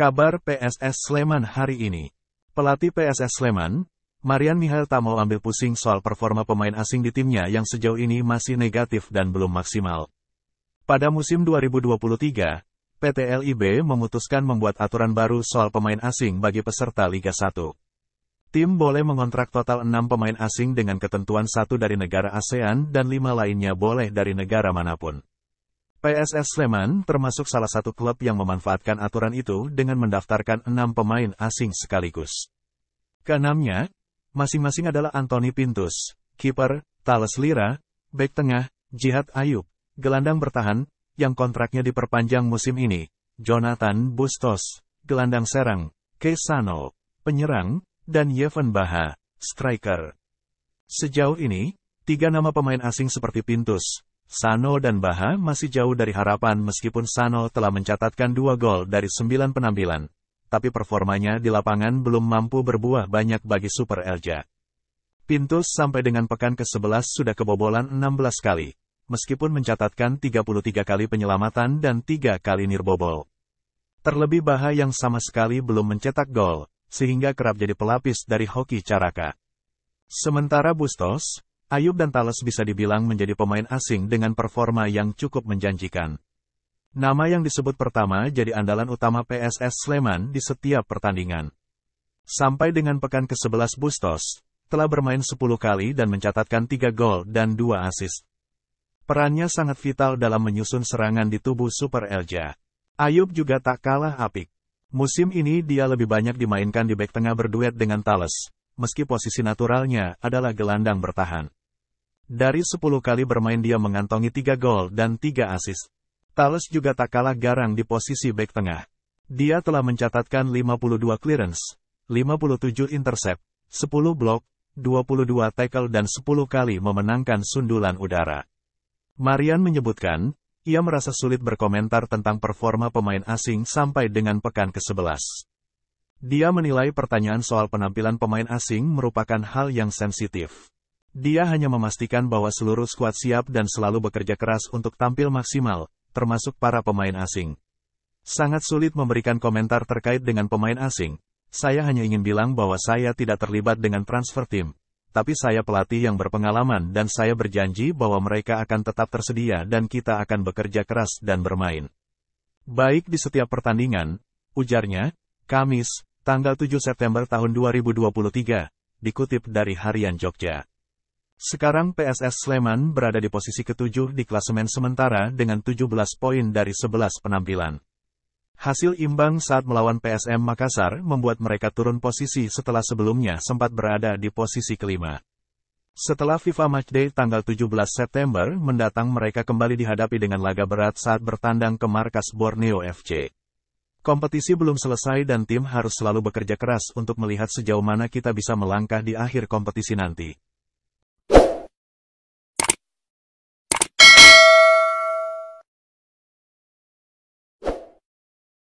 Kabar PSS Sleman hari ini. Pelatih PSS Sleman, Marian Mihail tak mau ambil pusing soal performa pemain asing di timnya yang sejauh ini masih negatif dan belum maksimal. Pada musim 2023, PT LIB memutuskan membuat aturan baru soal pemain asing bagi peserta Liga 1. Tim boleh mengontrak total 6 pemain asing dengan ketentuan satu dari negara ASEAN dan lima lainnya boleh dari negara manapun. PSS Sleman termasuk salah satu klub yang memanfaatkan aturan itu dengan mendaftarkan enam pemain asing sekaligus. Keenamnya, masing-masing adalah Anthony Pintus, kiper, Thales Lira, bek tengah, Jihad Ayub, gelandang bertahan, yang kontraknya diperpanjang musim ini, Jonathan Bustos, gelandang serang, Kesano, penyerang, dan Yevon Baha, striker. Sejauh ini, tiga nama pemain asing seperti Pintus, Sano dan Baha masih jauh dari harapan meskipun Sano telah mencatatkan dua gol dari sembilan penampilan. Tapi performanya di lapangan belum mampu berbuah banyak bagi Super Elja. Pintus sampai dengan pekan ke-11 sudah kebobolan 16 kali, meskipun mencatatkan 33 kali penyelamatan dan 3 kali nirbobol. Terlebih Baha yang sama sekali belum mencetak gol, sehingga kerap jadi pelapis dari hoki caraka. Sementara Bustos, Ayub dan Tales bisa dibilang menjadi pemain asing dengan performa yang cukup menjanjikan. Nama yang disebut pertama jadi andalan utama PSS Sleman di setiap pertandingan. Sampai dengan pekan ke-11 Bustos, telah bermain 10 kali dan mencatatkan 3 gol dan 2 assist. Perannya sangat vital dalam menyusun serangan di tubuh Super Elja. Ayub juga tak kalah apik. Musim ini dia lebih banyak dimainkan di back tengah berduet dengan Tales, meski posisi naturalnya adalah gelandang bertahan. Dari 10 kali bermain dia mengantongi 3 gol dan 3 assist. Tales juga tak kalah garang di posisi back tengah. Dia telah mencatatkan 52 clearance, 57 intercept, 10 blok, 22 tackle dan 10 kali memenangkan sundulan udara. Marian menyebutkan, ia merasa sulit berkomentar tentang performa pemain asing sampai dengan pekan ke-11. Dia menilai pertanyaan soal penampilan pemain asing merupakan hal yang sensitif. Dia hanya memastikan bahwa seluruh skuad siap dan selalu bekerja keras untuk tampil maksimal, termasuk para pemain asing. Sangat sulit memberikan komentar terkait dengan pemain asing. Saya hanya ingin bilang bahwa saya tidak terlibat dengan transfer tim. Tapi saya pelatih yang berpengalaman dan saya berjanji bahwa mereka akan tetap tersedia dan kita akan bekerja keras dan bermain. Baik di setiap pertandingan, ujarnya, Kamis, tanggal 7 September tahun 2023, dikutip dari Harian Jogja. Sekarang PSS Sleman berada di posisi ketujuh di klasemen sementara dengan 17 poin dari 11 penampilan. Hasil imbang saat melawan PSM Makassar membuat mereka turun posisi setelah sebelumnya sempat berada di posisi kelima. Setelah FIFA Matchday tanggal 17 September mendatang mereka kembali dihadapi dengan laga berat saat bertandang ke markas Borneo FC. Kompetisi belum selesai dan tim harus selalu bekerja keras untuk melihat sejauh mana kita bisa melangkah di akhir kompetisi nanti.